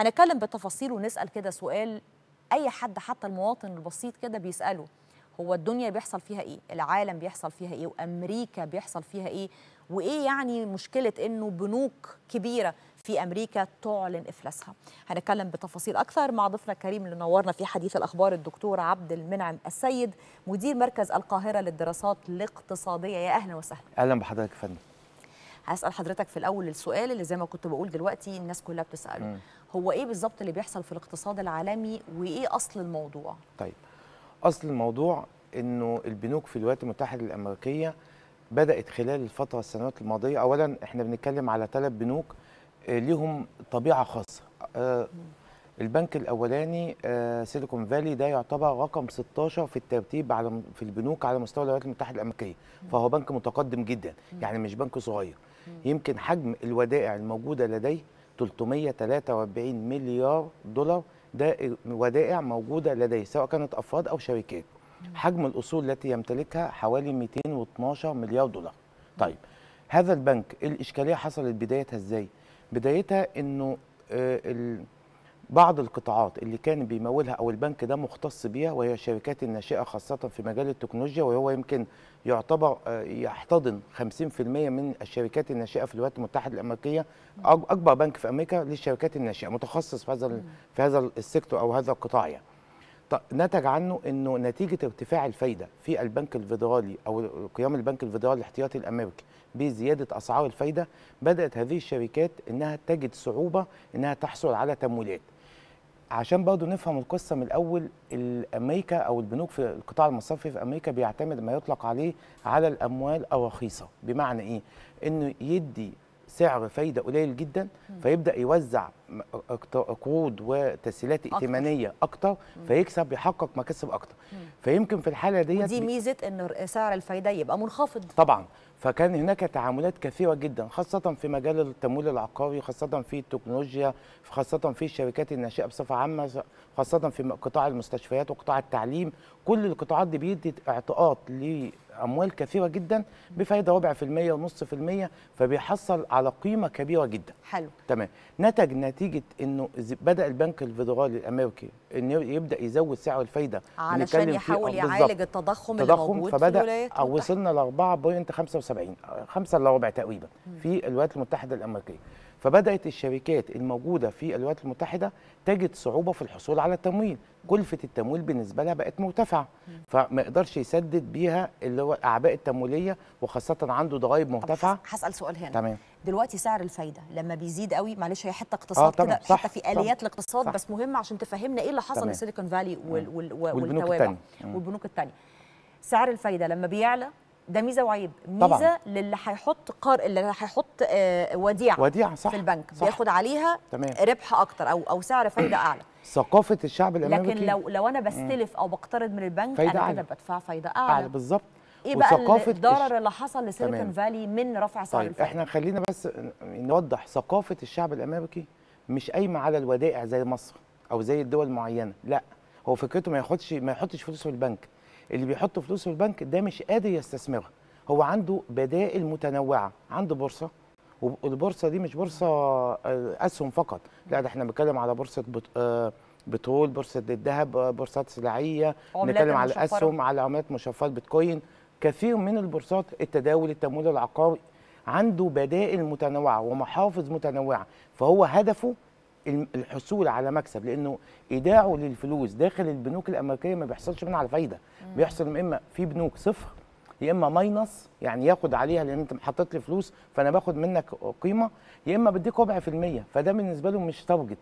هنتكلم بالتفاصيل ونسال كده سؤال اي حد حتى المواطن البسيط كده بيساله هو الدنيا بيحصل فيها ايه العالم بيحصل فيها ايه وامريكا بيحصل فيها ايه وايه يعني مشكله انه بنوك كبيره في امريكا تعلن افلاسها هنتكلم بتفاصيل اكثر مع ضيفنا الكريم اللي نورنا في حديث الاخبار الدكتور عبد المنعم السيد مدير مركز القاهره للدراسات الاقتصاديه يا اهلا وسهلا اهلا بحضرتك يا فندم اسال حضرتك في الاول السؤال اللي زي ما كنت بقول دلوقتي الناس كلها بتساله م. هو ايه بالظبط اللي بيحصل في الاقتصاد العالمي وايه اصل الموضوع طيب اصل الموضوع انه البنوك في الولايات المتحده الامريكيه بدات خلال الفتره السنوات الماضيه اولا احنا بنتكلم على ثلاث بنوك آه، ليهم طبيعه خاصه آه، البنك الاولاني آه، سيليكون فالي ده يعتبر رقم 16 في الترتيب على في البنوك على مستوى الولايات المتحده الامريكيه فهو بنك متقدم جدا يعني مش بنك صغير يمكن حجم الودائع الموجوده لديه 343 مليار دولار ده ودائع موجوده لديه سواء كانت افراد او شركات حجم الاصول التي يمتلكها حوالي 212 مليار دولار طيب هذا البنك الاشكاليه حصلت بدايتها ازاي بدايتها انه آه بعض القطاعات اللي كان بيمولها او البنك ده مختص بيها وهي الشركات الناشئه خاصه في مجال التكنولوجيا وهو يمكن يعتبر آه، يحتضن 50% من الشركات الناشئه في الولايات المتحده الامريكيه اكبر بنك في امريكا للشركات الناشئه متخصص في هذا في هذا السيكتور او هذا القطاع يعني. نتج عنه انه نتيجه ارتفاع الفايده في البنك الفيدرالي او قيام البنك الفيدرالي الاحتياطي الامريكي بزياده اسعار الفايده بدات هذه الشركات انها تجد صعوبه انها تحصل على تمويلات عشان برضه نفهم القصه من الاول الامريكا او البنوك في القطاع المصرفي في امريكا بيعتمد ما يطلق عليه على الاموال الرخيصه بمعنى ايه انه يدي سعر فايده قليل جدا فيبدا يوزع قروض وتسهيلات ائتمانيه اكتر فيكسب يحقق مكاسب اكتر فيمكن في الحاله ديت ودي ميزه ان سعر الفايده يبقى منخفض طبعا فكان هناك تعاملات كثيره جدا خاصه في مجال التمويل العقاري خاصه في التكنولوجيا خاصه في الشركات الناشئه بصفه عامه خاصه في قطاع المستشفيات وقطاع التعليم كل القطاعات دي بيدي اعطاءات لاموال كثيره جدا بفايده ربع في المية ونص في المية فبيحصل على قيمه كبيره جدا حلو تمام نتج نت... نتيجه انه بدا البنك الفيدرالي الامريكي انه يبدا يزود سعر الفايده علشان يحاول آه، يعالج التضخم اللي موجود فبدا في آه، وصلنا ل 4.75 5 الا ربع تقريبا في الولايات المتحده الامريكيه فبدات الشركات الموجوده في الولايات المتحده تجد صعوبه في الحصول على التمويل كلفه التمويل بالنسبه لها بقت مرتفعه فما يقدرش يسدد بيها اللي هو الاعباء التمويليه وخاصه عنده ضرائب مرتفعه هسال سؤال هنا تمام دلوقتي سعر الفايده لما بيزيد قوي معلش هي حته اقتصاد آه كده حته في اليات الاقتصاد بس مهم عشان تفهمنا ايه اللي حصل لسيليكون فالي وال وال والتوابع والبنوك الثانيه سعر الفايده لما بيعلى ده ميزه وعيب ميزه طبعا. للي هيحط قار اللي هيحط آه وديعه وديعه صح في البنك صح. بياخد عليها تمام. ربح اكتر او او سعر فايده اعلى ثقافه الشعب الامريكي لكن لو لو انا بستلف او بقترض من البنك انا كده بدفع فايده اعلى, أعلى بالظبط ايه بقى الضرر اللي حصل لسيليكون فالي من رفع سعر طيب الفائده احنا خلينا بس نوضح ثقافه الشعب الامريكي مش قايمه على الودائع زي مصر او زي الدول المعينه لا هو فكرته ما ياخدش ما يحطش فلوسه في البنك اللي بيحط فلوسه في البنك ده مش قادر يستثمرها هو عنده بدائل متنوعه عنده بورصه والبورصه دي مش بورصه آه، اسهم فقط لا ده احنا بنتكلم على بورصه بت... آه، بترول بورصه الذهب آه، بورصات سلعيه بنتكلم على الاسهم على عملات مشفرات بيتكوين كثير من البورصات التداول التمويل العقاري عنده بدائل متنوعه ومحافظ متنوعه فهو هدفه الحصول على مكسب لانه ايداعه للفلوس داخل البنوك الامريكيه ما بيحصلش منها على فايده بيحصل اما في بنوك صفر يا اما ماينص يعني ياخد عليها لان انت حطيت لي فلوس فانا باخد منك قيمه يا اما بديك ربع في الميه فده بالنسبه له مش تارجت